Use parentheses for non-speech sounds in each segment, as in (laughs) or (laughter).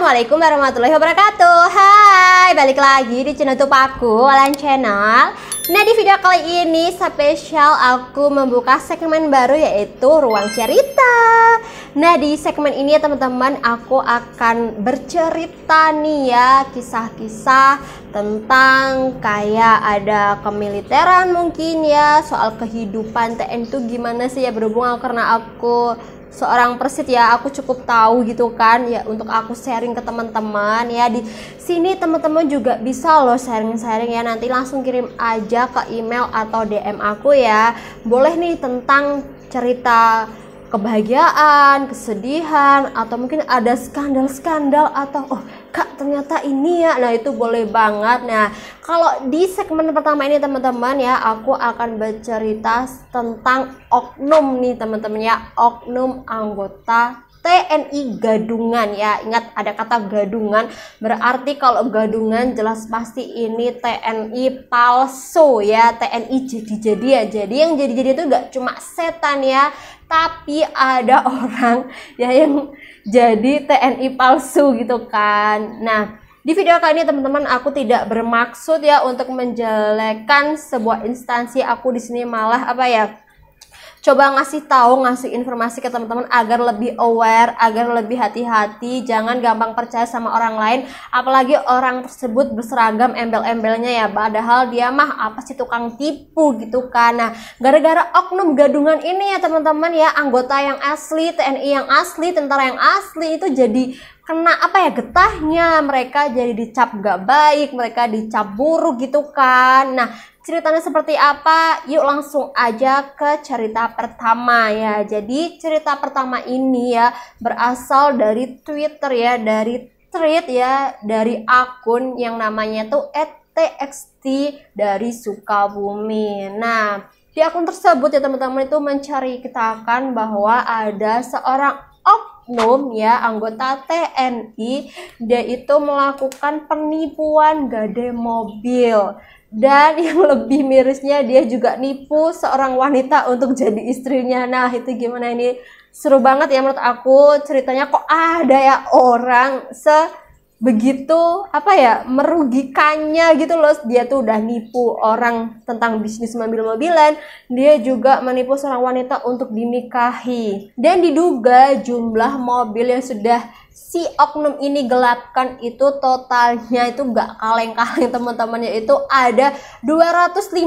Assalamualaikum warahmatullahi wabarakatuh Hai, balik lagi di channel Tupaku aku, Channel Nah di video kali ini spesial aku membuka segmen baru yaitu Ruang Cerita Nah di segmen ini ya teman-teman aku akan bercerita nih ya kisah-kisah tentang kayak ada kemiliteran mungkin ya Soal kehidupan TN itu gimana sih ya berhubung karena aku seorang persit ya aku cukup tahu gitu kan ya untuk aku sharing ke teman-teman ya di sini teman-teman juga bisa loh sharing-sharing ya nanti langsung kirim aja ke email atau DM aku ya boleh nih tentang cerita kebahagiaan, kesedihan, atau mungkin ada skandal-skandal atau oh kak ternyata ini ya, nah itu boleh banget. Nah kalau di segmen pertama ini teman-teman ya, aku akan bercerita tentang oknum nih teman-teman ya, oknum anggota TNI Gadungan ya. Ingat ada kata gadungan berarti kalau gadungan jelas pasti ini TNI palsu ya, TNI jadi-jadi ya. Jadi yang jadi-jadi itu gak cuma setan ya, tapi ada (laughs) orang ya yang jadi TNI palsu gitu kan. Nah, di video kali ini teman-teman aku tidak bermaksud ya untuk menjelekkan sebuah instansi aku di sini malah apa ya coba ngasih tahu ngasih informasi ke teman-teman agar lebih aware agar lebih hati-hati jangan gampang percaya sama orang lain apalagi orang tersebut berseragam embel-embelnya ya padahal dia mah apa sih tukang tipu gitu kan nah gara-gara oknum gadungan ini ya teman-teman ya anggota yang asli TNI yang asli tentara yang asli itu jadi kena apa ya getahnya mereka jadi dicap gak baik mereka dicap buruk gitu kan nah ceritanya seperti apa yuk langsung aja ke cerita pertama ya jadi cerita pertama ini ya berasal dari twitter ya dari tweet ya dari akun yang namanya tuh ettxt dari Sukabumi nah di akun tersebut ya teman-teman itu mencari kita akan bahwa ada seorang oknum ya anggota TNI dia itu melakukan penipuan gade mobil dan (laughs) yang lebih mirisnya dia juga nipu seorang wanita untuk jadi istrinya nah itu gimana ini seru banget ya menurut aku ceritanya kok ada ya orang se begitu apa ya merugikannya gitu loh dia tuh udah nipu orang tentang bisnis mobil-mobilan dia juga menipu seorang wanita untuk dinikahi dan diduga jumlah mobil yang sudah si oknum ini gelapkan itu totalnya itu gak kaleng-kaleng (laughs) teman-temannya itu ada 215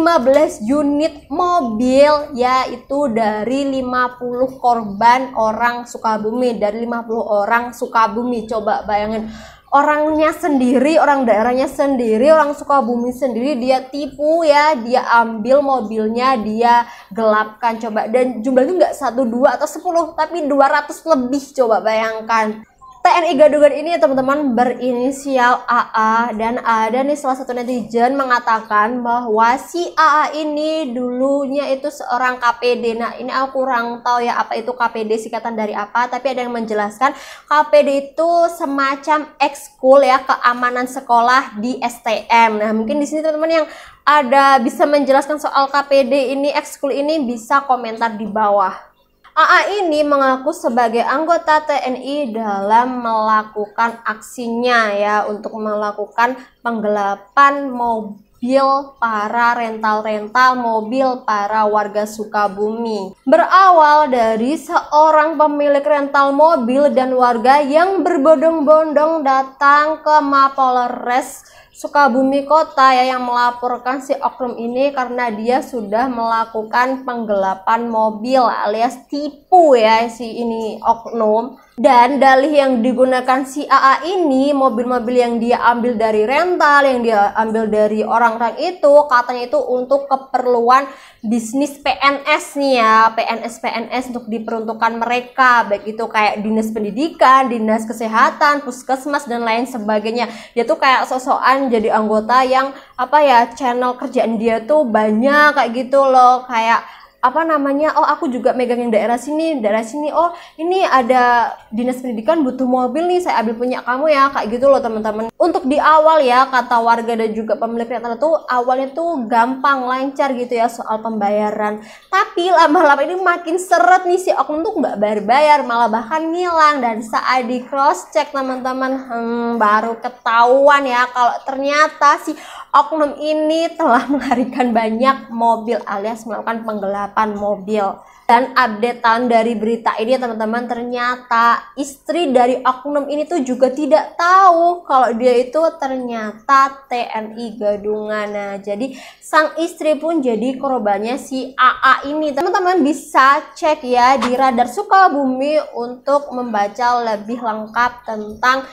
unit mobil yaitu dari 50 korban orang Sukabumi dari 50 orang Sukabumi coba bayangin orangnya sendiri, orang daerahnya sendiri, orang Sukabumi sendiri dia tipu ya, dia ambil mobilnya, dia gelapkan coba dan jumlahnya nggak satu dua atau sepuluh tapi dua ratus lebih coba bayangkan. TNI Gadungan ini teman-teman berinisial AA dan ada nih salah satu netizen mengatakan bahwa si AA ini dulunya itu seorang KPD. Nah ini aku kurang tahu ya apa itu KPD singkatan dari apa tapi ada yang menjelaskan KPD itu semacam ekskul ya keamanan sekolah di STM. Nah mungkin di sini teman-teman yang ada bisa menjelaskan soal KPD ini ekskul ini bisa komentar di bawah. AA ini mengaku sebagai anggota TNI dalam melakukan aksinya ya untuk melakukan penggelapan mobil para rental-rental mobil para warga Sukabumi. Berawal dari seorang pemilik rental mobil dan warga yang berbondong-bondong datang ke Mapolres Sukabumi Kota ya yang melaporkan si oknum ini karena dia sudah melakukan penggelapan mobil alias tipu ya si ini oknum dan dalih yang digunakan si AA ini mobil-mobil yang dia ambil dari rental yang dia ambil dari orang-orang itu katanya itu untuk keperluan bisnis PNS nih ya PNS PNS untuk diperuntukkan mereka baik itu kayak dinas pendidikan dinas kesehatan puskesmas dan lain sebagainya dia tuh kayak sosokan jadi anggota yang apa ya channel kerjaan dia tuh banyak kayak gitu loh kayak apa namanya oh aku juga megang yang daerah sini daerah sini oh ini ada dinas pendidikan butuh mobil nih saya ambil punya kamu ya kayak gitu loh teman-teman untuk di awal ya kata warga dan juga pemilik rental tuh awalnya tuh gampang lancar gitu ya soal pembayaran tapi lama-lama ini makin seret nih si oknum tuh nggak bayar-bayar malah bahkan ngilang dan saat di cross check teman-teman hmm, baru ketahuan ya kalau ternyata si oknum ini telah melarikan banyak mobil alias melakukan penggelapan balapan mobil. Dan updatean dari berita ini teman-teman ternyata istri dari oknum ini tuh juga tidak tahu kalau dia itu ternyata TNI gadungan. Nah jadi sang istri pun jadi korbannya si AA ini. Teman-teman bisa cek ya di Radar Sukabumi untuk membaca lebih lengkap tentang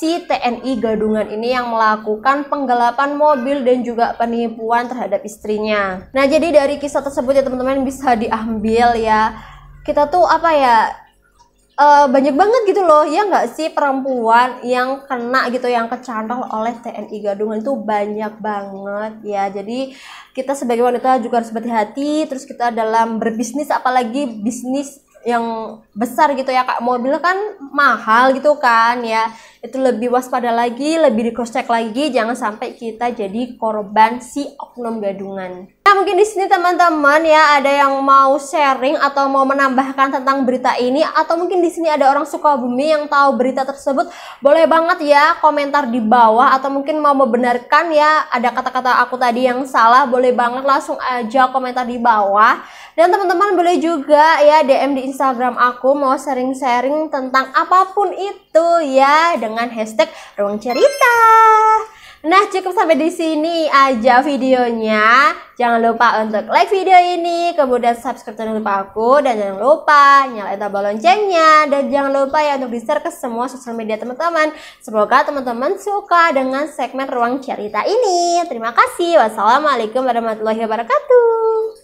si TNI Gadungan ini yang melakukan penggelapan mobil dan juga penipuan terhadap istrinya. Nah, jadi dari kisah tersebut ya teman-teman bisa diambil ya. Kita tuh apa ya? Uh, banyak banget gitu loh ya nggak sih perempuan yang kena gitu yang kecantol oleh TNI Gadungan itu banyak banget ya jadi kita sebagai wanita juga harus berhati-hati terus kita dalam berbisnis apalagi bisnis yang besar gitu ya kak mobil kan mahal gitu kan ya itu lebih waspada lagi lebih di cross check lagi jangan sampai kita jadi korban si oknum gadungan Nah, mungkin di sini teman-teman ya ada yang mau sharing atau mau menambahkan tentang berita ini atau mungkin di sini ada orang suka bumi yang tahu berita tersebut, boleh banget ya komentar di bawah atau mungkin mau membenarkan ya ada kata-kata aku tadi yang salah, boleh banget langsung aja komentar di bawah. Dan teman-teman boleh juga ya DM di Instagram aku mau sharing-sharing tentang apapun itu ya dengan hashtag ruang cerita. Nah, cukup sampai di sini aja videonya. Jangan lupa untuk like video ini, kemudian subscribe channel lupa aku, dan jangan lupa nyalain tombol loncengnya, dan jangan lupa ya untuk di-share ke semua sosial media teman-teman. Semoga teman-teman suka dengan segmen ruang cerita ini. Terima kasih. Wassalamualaikum warahmatullahi wabarakatuh.